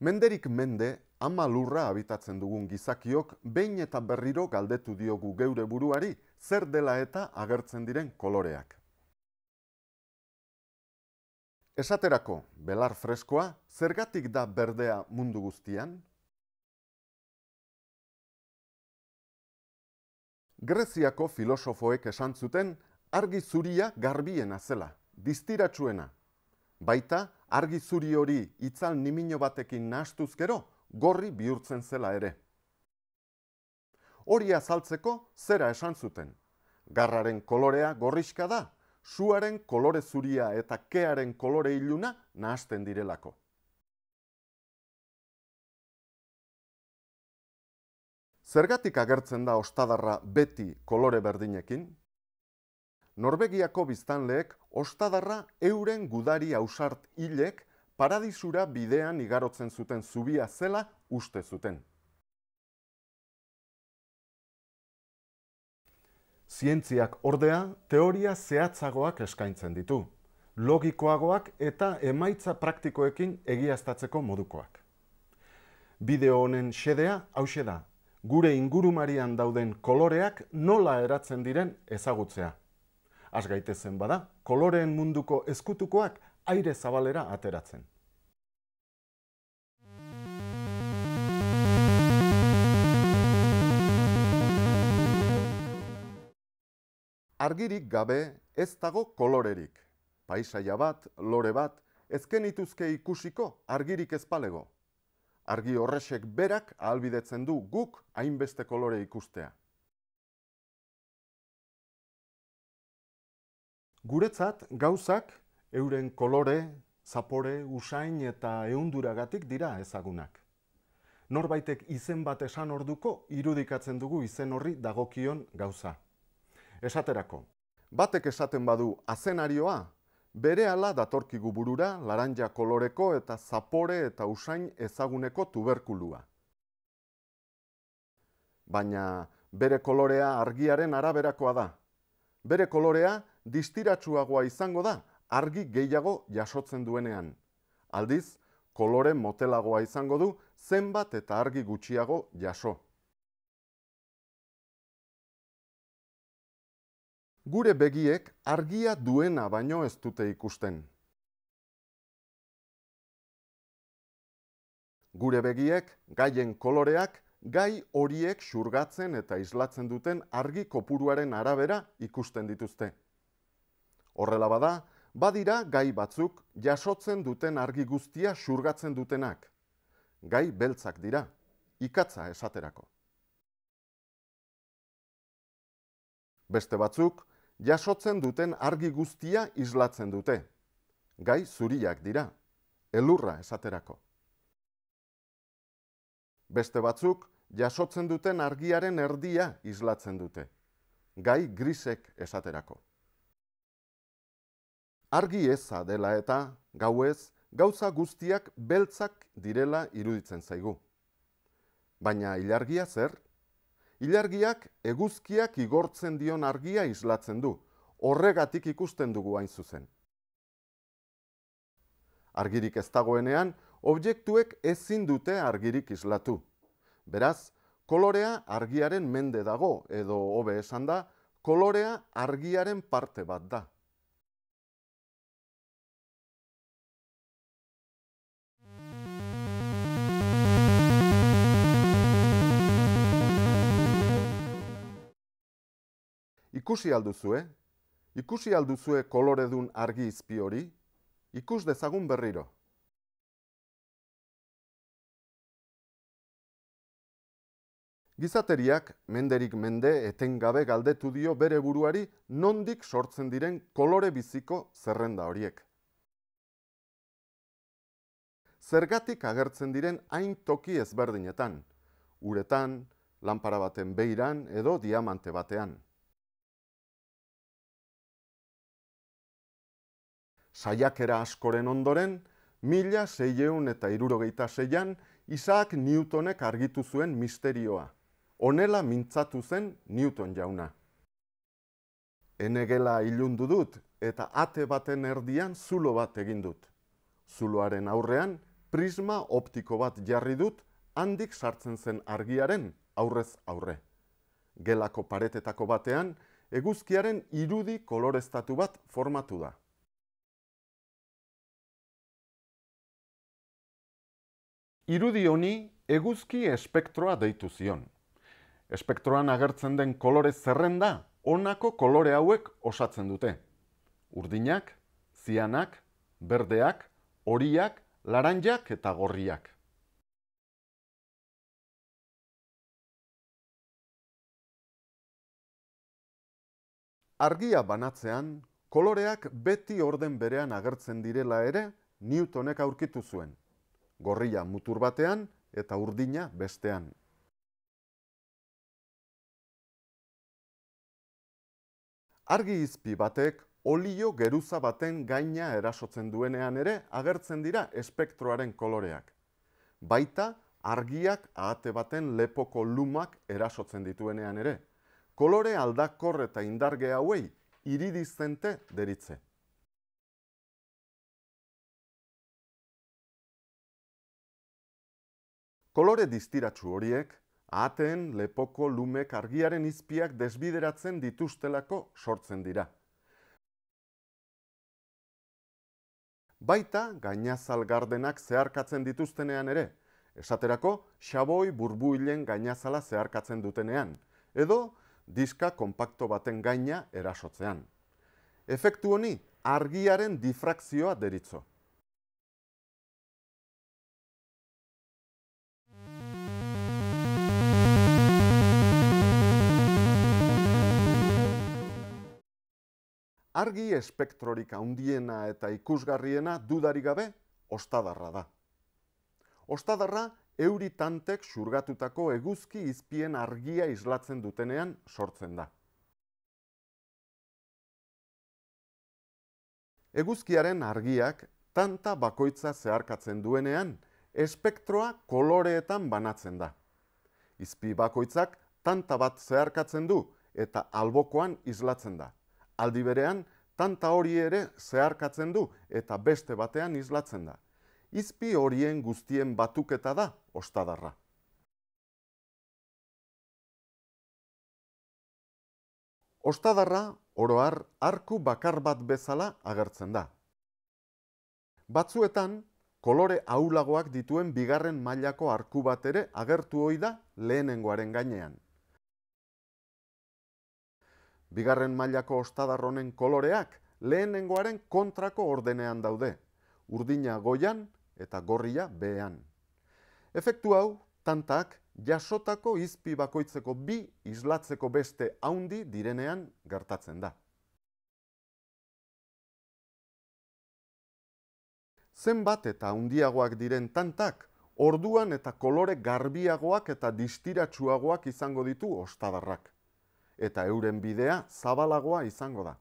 Menderik mende, ama lurra habitatzen dugun gizakiok, behin eta berriro galdetu diogu geure buruari, zer dela eta agertzen diren koloreak. Esaterako, belar freskoa, zergatik da berdea mundu guztian? Greziako filosofoek esan zuten argi zuria garbiena zela, distiratsuena. Baita, argi zuri hori itzal nimino batekin nahastuz gero, gorri bihurtzen zela ere. Hori azaltzeko zera esan zuten. Garraren kolorea gorriska da, suaren kolore zuria eta kearen kolore iluna nahasten direlako. Zergatik agertzen da ostadarra beti kolore berdinekin? Norvegiako biztanleek ostadarra euren gudari ausart hilek paradisura bidean igarotzen zuten zubia zela uste zuten. Zientziak ordea teoria zehatzagoak eskaintzen ditu, logikoagoak eta emaitza praktikoekin egiaztatzeko modukoak. Bideo honen xedea hauseda. da, gure ingurumarian dauden koloreak nola eratzen diren ezagutzea. Az gaitezen bada, koloreen munduko ezkutukoak aire zabalera ateratzen. Argirik gabe ez dago kolorerik. Paisaia bat, lore bat, ezken ituzke ikusiko argirik ezpalego. Argi horresek berak ahalbidetzen du guk hainbeste kolore ikustea. Guretzat, gauzak, euren kolore, zapore, usain eta ehunduragatik dira ezagunak. Norbaitek izen bat esan orduko irudikatzen dugu izen horri dagokion gauza. Esaterako, batek esaten badu azenarioa, bere ala datorkigu burura laranja koloreko eta zapore eta usain ezaguneko tuberkulua. Baina bere kolorea argiaren araberakoa da. Bere kolorea, Distiratsuagoa izango da argi gehiago jasotzen duenean. Aldiz, kolore motelagoa izango du zenbat eta argi gutxiago jaso. Gure begiek argia duena baino ez dute ikusten. Gure begiek gaien koloreak gai horiek xurgatzen eta islatzen duten argi kopuruaren arabera ikusten dituzte. Horrela bada, badira gai batzuk jasotzen duten argi guztia xurgatzen dutenak gai beltzak dira ikatza esaterako. Beste batzuk jasotzen duten argi guztia islatzen dute. Gai zuriak dira elurra esaterako. Beste batzuk jasotzen duten argiaren erdia islatzen dute. Gai grisek esaterako argi eza dela eta gauez, gauza guztiak beltzak direla iruditzen zaigu. Baina ilargia zer? Ilargiak eguzkiak igortzen dion argia islatzen du, horregatik ikusten dugu hain zuzen. Argirik ez dagoenean, objektuek ezin dute argirik islatu. Beraz, kolorea argiaren mende dago edo hobe esan da, kolorea argiaren parte bat da. Ikusi alduzue, ikusi alduzue koloredun argi izpi hori, ikus dezagun berriro. Gizateriak menderik mende etengabe galdetu dio bere buruari nondik sortzen diren kolore biziko zerrenda horiek. Zergatik agertzen diren hain toki ezberdinetan, uretan, lanpara baten beiran edo diamante batean. saiakera askoren ondoren, mila an eta irurogeita Isaac Newtonek argitu zuen misterioa. Honela mintzatu zen Newton jauna. Enegela ilundu dut eta ate baten erdian zulo bat egin dut. Zuloaren aurrean prisma optiko bat jarri dut handik sartzen zen argiaren aurrez aurre. Gelako paretetako batean eguzkiaren irudi koloreztatu bat formatu da. irudi honi eguzki espektroa deitu zion. Espektroan agertzen den kolore zerrenda, honako kolore hauek osatzen dute. Urdinak, zianak, berdeak, horiak, laranjak eta gorriak. Argia banatzean, koloreak beti orden berean agertzen direla ere, Newtonek aurkitu zuen gorria mutur batean eta urdina bestean. Argi izpi batek, olio geruza baten gaina erasotzen duenean ere agertzen dira espektroaren koloreak. Baita, argiak ahate baten lepoko lumak erasotzen dituenean ere. Kolore aldakor eta indarge hauei iridizente deritze. Kolore diztiratsu horiek, aten, lepoko, lumek, argiaren izpiak desbideratzen dituztelako sortzen dira. Baita, gainazal gardenak zeharkatzen dituztenean ere, esaterako, xaboi burbuilen gainazala zeharkatzen dutenean, edo, diska kompakto baten gaina erasotzean. Efektu honi, argiaren difrakzioa deritzo. argi espektrorik handiena eta ikusgarriena dudari gabe ostadarra da. Ostadarra euri tantek xurgatutako eguzki izpien argia islatzen dutenean sortzen da. Eguzkiaren argiak tanta bakoitza zeharkatzen duenean espektroa koloreetan banatzen da. Izpi bakoitzak tanta bat zeharkatzen du eta albokoan islatzen da aldi berean, tanta hori ere zeharkatzen du eta beste batean islatzen da. Izpi horien guztien batuketa da, ostadarra. Ostadarra, oroar, arku bakar bat bezala agertzen da. Batzuetan, kolore aulagoak dituen bigarren mailako arku bat ere agertu hoi da lehenengoaren gainean. Bigarren mailako ostadarronen koloreak lehenengoaren kontrako ordenean daude, urdina goian eta gorria behean. Efektu hau, tantak, jasotako izpi bakoitzeko bi islatzeko beste haundi direnean gertatzen da. Zenbat eta haundiagoak diren tantak, orduan eta kolore garbiagoak eta distiratsuagoak izango ditu ostadarrak eta euren bidea zabalagoa izango da